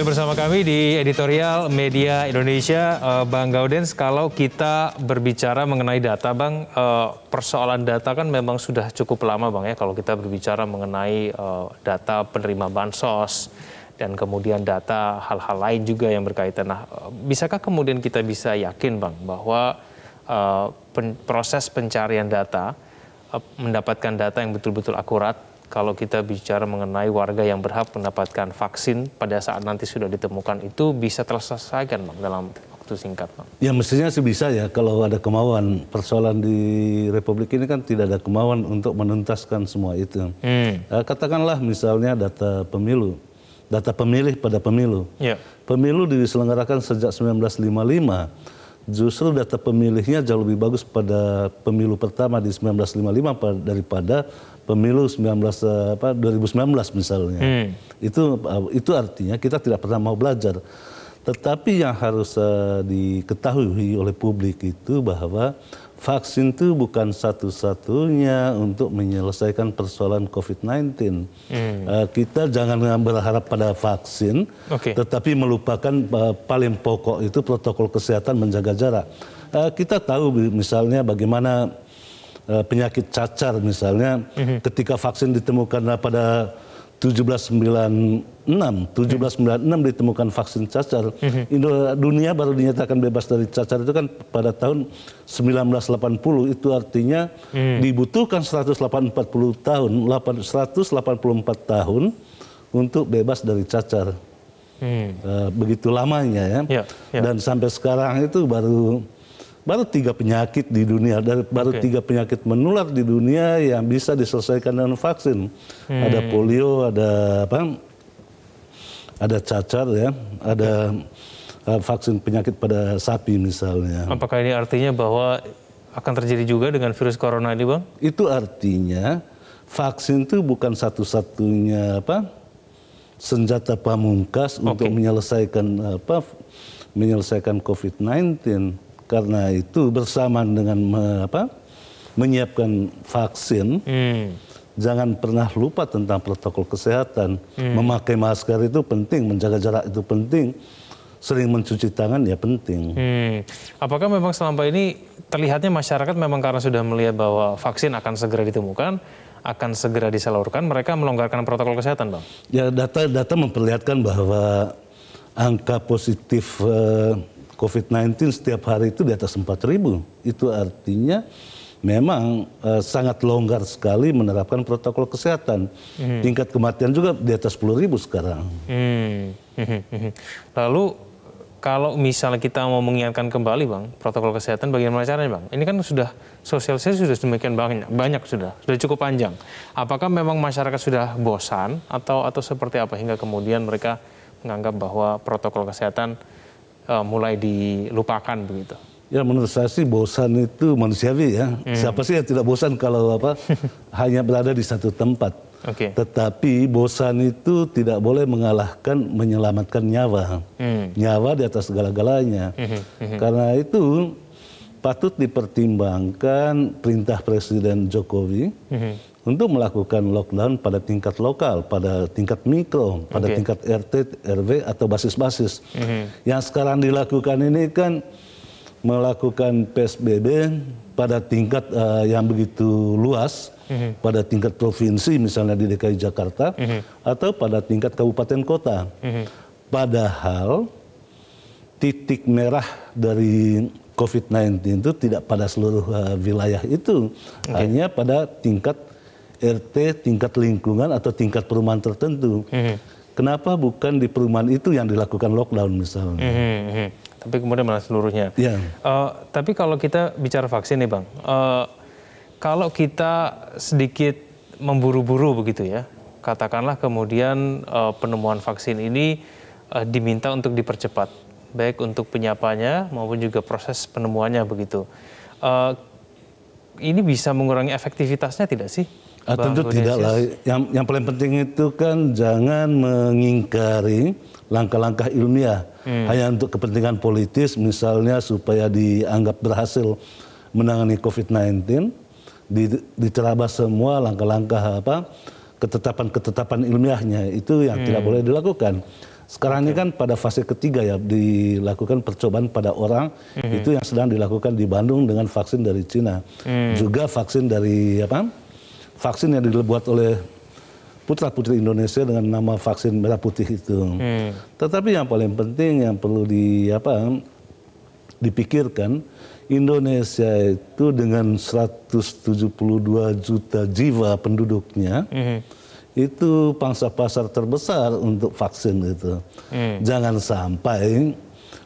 Kembali bersama kami di editorial Media Indonesia, eh, Bang Gaudens. Kalau kita berbicara mengenai data, Bang, eh, persoalan data kan memang sudah cukup lama, Bang ya. Kalau kita berbicara mengenai eh, data penerima bansos dan kemudian data hal-hal lain juga yang berkaitan. Nah, bisakah kemudian kita bisa yakin, Bang, bahwa proses pencarian data mendapatkan data yang betul-betul akurat kalau kita bicara mengenai warga yang berhak mendapatkan vaksin pada saat nanti sudah ditemukan itu bisa terselesaikan Bang, dalam waktu singkat Bang? Ya mestinya sebisa bisa ya kalau ada kemauan. Persoalan di Republik ini kan tidak ada kemauan untuk menuntaskan semua itu. Hmm. Ya, katakanlah misalnya data pemilu, data pemilih pada pemilu. Ya. Pemilu diselenggarakan sejak 1955 justru data pemilihnya jauh lebih bagus pada pemilu pertama di 1955 daripada pemilu 19 eh, apa 2019 misalnya. Hmm. Itu eh, itu artinya kita tidak pernah mau belajar. Tetapi yang harus uh, diketahui oleh publik itu bahwa vaksin itu bukan satu-satunya untuk menyelesaikan persoalan COVID-19. Hmm. Ah, kita jangan berharap pada vaksin, okay. tetapi melupakan ah, paling pokok itu protokol kesehatan menjaga jarak. Uh, kita tahu misalnya bagaimana penyakit cacar misalnya, hmm. ketika vaksin ditemukan pada 1796, 1796 ditemukan vaksin cacar. Mhm. Dunia baru dinyatakan bebas dari cacar itu kan pada tahun 1980. Itu artinya hmm. dibutuhkan 184 tahun, 184 tahun untuk bebas dari cacar. Hmm. Eh, begitu lamanya ya. Ya, ya. Dan sampai sekarang itu baru baru tiga penyakit di dunia, baru okay. tiga penyakit menular di dunia yang bisa diselesaikan dengan vaksin. Hmm. Ada polio, ada apa? Ada cacar ya, ada uh, vaksin penyakit pada sapi misalnya. Apakah ini artinya bahwa akan terjadi juga dengan virus corona ini, Bang? Itu artinya vaksin itu bukan satu-satunya apa? senjata pamungkas okay. untuk menyelesaikan apa menyelesaikan COVID-19 karena itu bersamaan dengan me, apa, menyiapkan vaksin, hmm. jangan pernah lupa tentang protokol kesehatan. Hmm. Memakai masker itu penting, menjaga jarak itu penting, sering mencuci tangan ya penting. Hmm. Apakah memang selama ini terlihatnya masyarakat memang karena sudah melihat bahwa vaksin akan segera ditemukan, akan segera disalurkan, mereka melonggarkan protokol kesehatan, bang? Ya data-data memperlihatkan bahwa angka positif eh, COVID-19 setiap hari itu di atas ribu, Itu artinya memang eh, sangat longgar sekali menerapkan protokol kesehatan. Hmm. Tingkat kematian juga di atas ribu sekarang. Hmm. Lalu kalau misalnya kita mau mengingatkan kembali bang protokol kesehatan bagaimana caranya bang ini kan sudah sosialisasi sudah demikian banyak banyak sudah sudah cukup panjang apakah memang masyarakat sudah bosan atau atau seperti apa hingga kemudian mereka menganggap bahwa protokol kesehatan uh, mulai dilupakan begitu? Ya menurut saya sih bosan itu manusiawi ya. Hmm. Siapa sih yang tidak bosan kalau apa hanya berada di satu tempat. Okay. Tetapi bosan itu tidak boleh mengalahkan menyelamatkan nyawa. Hmm. Nyawa di atas segala-galanya. Hmm. Hmm. hmm. Karena itu patut dipertimbangkan perintah Presiden Jokowi mm-hmm. untuk melakukan lockdown pada tingkat lokal, pada tingkat mikro, pada okay. tingkat RT, RW atau basis-basis. Mm-hmm. Yang sekarang dilakukan ini kan melakukan PSBB pada tingkat uh, yang begitu luas, mm-hmm. pada tingkat provinsi misalnya di DKI Jakarta mm-hmm. atau pada tingkat kabupaten kota. Mm-hmm. Padahal titik merah dari COVID-19 itu tidak pada seluruh uh, wilayah itu, okay. hanya pada tingkat RT, tingkat lingkungan atau tingkat perumahan tertentu. Mm -hmm. Kenapa bukan di perumahan itu yang dilakukan lockdown misalnya? Mm -hmm. Tapi kemudian malah seluruhnya. Yeah. Iya. Uh, tapi kalau kita bicara vaksin nih bang, uh, kalau kita sedikit memburu-buru begitu ya, katakanlah kemudian uh, penemuan vaksin ini uh, diminta untuk dipercepat baik untuk penyapanya maupun juga proses penemuannya begitu. Uh, ini bisa mengurangi efektivitasnya tidak sih? Uh, tentu tidak Yang, yang paling penting itu kan jangan mengingkari langkah-langkah ilmiah hmm. hanya untuk kepentingan politis misalnya supaya dianggap berhasil menangani COVID-19 di, diterabas semua langkah-langkah apa ketetapan-ketetapan ilmiahnya itu yang hmm. tidak boleh dilakukan sekarang ini kan pada fase ketiga ya dilakukan percobaan pada orang mm-hmm. itu yang sedang dilakukan di Bandung dengan vaksin dari Cina. Mm. Juga vaksin dari apa? Vaksin yang dibuat oleh putra putri Indonesia dengan nama vaksin merah putih itu. Mm. Tetapi yang paling penting yang perlu di apa? dipikirkan Indonesia itu dengan 172 juta jiwa penduduknya mm-hmm itu pangsa pasar terbesar untuk vaksin itu. Hmm. Jangan sampai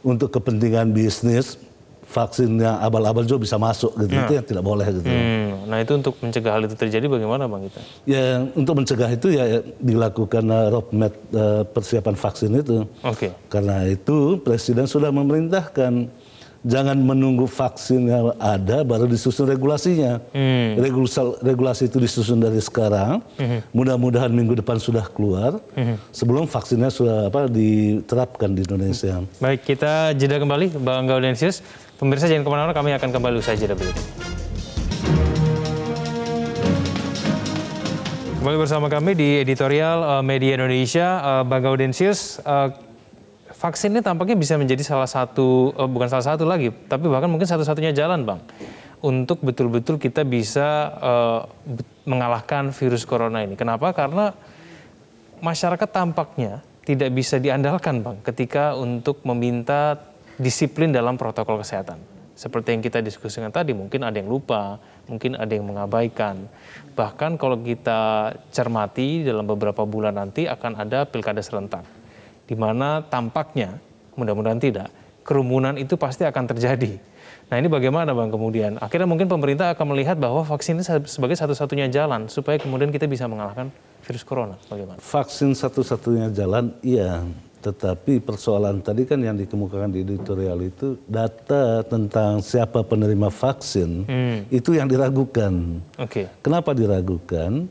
untuk kepentingan bisnis vaksin yang abal-abal juga bisa masuk gitu. Nah. Itu yang tidak boleh gitu. Hmm. Nah itu untuk mencegah hal itu terjadi bagaimana Bang kita? Ya untuk mencegah itu ya, ya dilakukan uh, roadmap uh, persiapan vaksin itu. Oke. Okay. Karena itu Presiden sudah memerintahkan jangan menunggu vaksin yang ada baru disusun regulasinya. Hmm. Regulasi, regulasi itu disusun dari sekarang. Hmm. Mudah-mudahan minggu depan sudah keluar hmm. sebelum vaksinnya sudah apa diterapkan di Indonesia. Baik, kita jeda kembali Bang Gaudensius. Pemirsa jangan kemana-mana, kami akan kembali usai jeda berikut. Kembali bersama kami di editorial uh, Media Indonesia, uh, Bang Gaudensius. Uh, vaksin ini tampaknya bisa menjadi salah satu, eh, bukan salah satu lagi, tapi bahkan mungkin satu-satunya jalan Bang. Untuk betul-betul kita bisa uh, mengalahkan virus corona ini. Kenapa? Karena masyarakat tampaknya tidak bisa diandalkan Bang ketika untuk meminta disiplin dalam protokol kesehatan. Seperti yang kita diskusikan tadi, mungkin ada yang lupa, mungkin ada yang mengabaikan. Bahkan kalau kita cermati dalam beberapa bulan nanti akan ada pilkada serentak di mana tampaknya mudah-mudahan tidak kerumunan itu pasti akan terjadi. Nah ini bagaimana bang kemudian? Akhirnya mungkin pemerintah akan melihat bahwa vaksin ini sebagai satu-satunya jalan supaya kemudian kita bisa mengalahkan virus corona. Bagaimana? Vaksin satu-satunya jalan, iya. Tetapi persoalan tadi kan yang dikemukakan di editorial itu data tentang siapa penerima vaksin hmm. itu yang diragukan. Oke. Okay. Kenapa diragukan?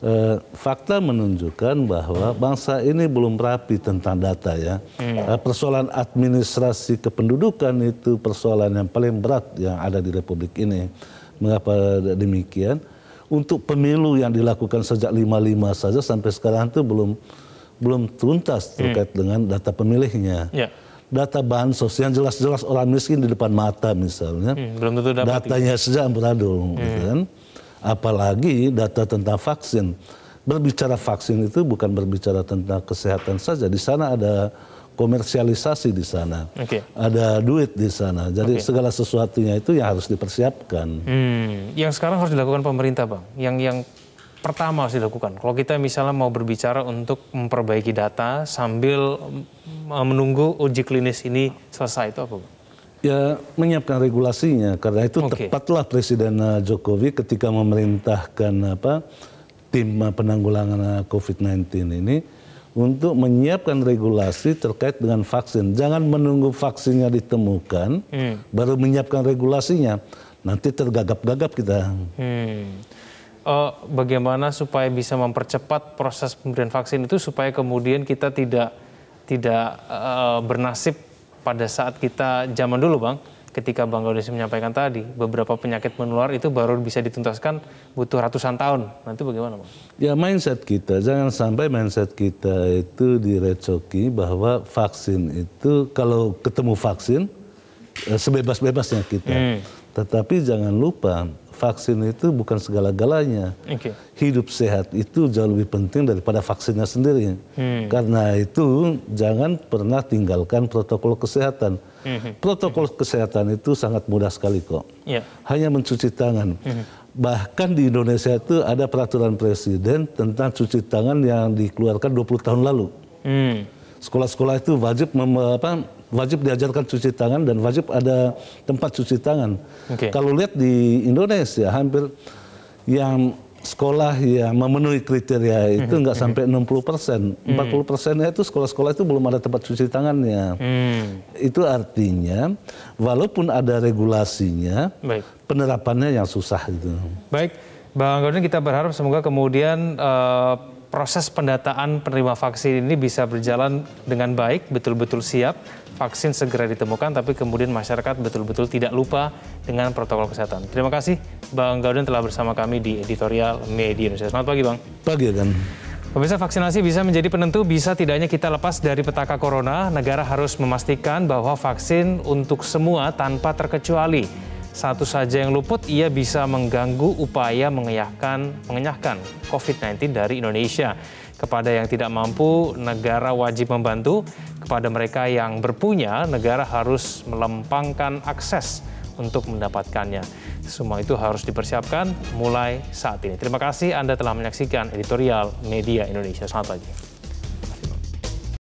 Eh, fakta menunjukkan bahwa bangsa ini belum rapi tentang data ya. Hmm. Eh, persoalan administrasi kependudukan itu persoalan yang paling berat yang ada di Republik ini. Mengapa demikian? Untuk pemilu yang dilakukan sejak 55 saja sampai sekarang itu belum belum tuntas hmm. terkait hmm. dengan data pemilihnya. Ya. data bansos yang jelas-jelas orang miskin di depan mata misalnya. Hmm, belum tentu dapat. Datanya saja amburadul, hmm. gitu kan. Apalagi data tentang vaksin. Berbicara vaksin itu bukan berbicara tentang kesehatan saja. Di sana ada komersialisasi di sana, okay. ada duit di sana. Jadi okay. segala sesuatunya itu yang harus dipersiapkan. Hmm. Yang sekarang harus dilakukan pemerintah, bang. Yang yang pertama harus dilakukan. Kalau kita misalnya mau berbicara untuk memperbaiki data sambil mm, menunggu uji klinis ini selesai itu apa, bang? Ya menyiapkan regulasinya karena itu okay. tepatlah Presiden eh, Jokowi ketika memerintahkan apa tim eh, penanggulangan eh, COVID-19 ini untuk menyiapkan regulasi terkait dengan vaksin. Jangan menunggu vaksinnya ditemukan hmm. baru menyiapkan regulasinya. Nanti tergagap-gagap kita. Hmm. Uh, bagaimana supaya bisa mempercepat proses pemberian vaksin itu supaya kemudian kita tidak tidak uh, bernasib pada saat kita zaman dulu Bang, ketika Bang Gaudis menyampaikan tadi, beberapa penyakit menular itu baru bisa dituntaskan butuh ratusan tahun. Nanti bagaimana Bang? Ya mindset kita, jangan sampai mindset kita itu direcoki bahwa vaksin itu kalau ketemu vaksin eh, sebebas-bebasnya kita. Hmm. Tetapi jangan lupa vaksin itu bukan segala-galanya. Okay. Hidup sehat itu jauh lebih penting daripada vaksinnya sendiri. Hmm. Karena itu jangan pernah tinggalkan protokol kesehatan. Hmm. Protokol hmm. kesehatan itu sangat mudah sekali kok. Yeah. Hanya mencuci tangan. Hmm. Bahkan di Indonesia itu ada peraturan presiden tentang cuci tangan yang dikeluarkan 20 tahun lalu. Hmm. Sekolah-sekolah itu wajib mem apa, wajib diajarkan cuci tangan dan wajib ada tempat cuci tangan. Okay. Kalau lihat di Indonesia hampir yang sekolah yang memenuhi kriteria itu mhm. nggak mm -hmm. sampai 60 persen. Mm. 40 persennya itu sekolah-sekolah itu belum ada tempat cuci tangannya. Mm. Itu artinya walaupun ada regulasinya, Baik. penerapannya yang susah itu. Baik, Bang Gordon kita berharap semoga kemudian uh, proses pendataan penerima vaksin ini bisa berjalan dengan baik, betul-betul siap vaksin segera ditemukan, tapi kemudian masyarakat betul-betul tidak lupa dengan protokol kesehatan. Terima kasih Bang Gauden telah bersama kami di editorial Media Indonesia. Selamat pagi Bang. Pagi kan. Pemirsa vaksinasi bisa menjadi penentu bisa tidaknya kita lepas dari petaka corona. Negara harus memastikan bahwa vaksin untuk semua tanpa terkecuali satu saja yang luput, ia bisa mengganggu upaya mengenyahkan, mengenyahkan COVID-19 dari Indonesia. Kepada yang tidak mampu, negara wajib membantu. Kepada mereka yang berpunya, negara harus melempangkan akses untuk mendapatkannya. Semua itu harus dipersiapkan mulai saat ini. Terima kasih Anda telah menyaksikan editorial Media Indonesia. Selamat pagi.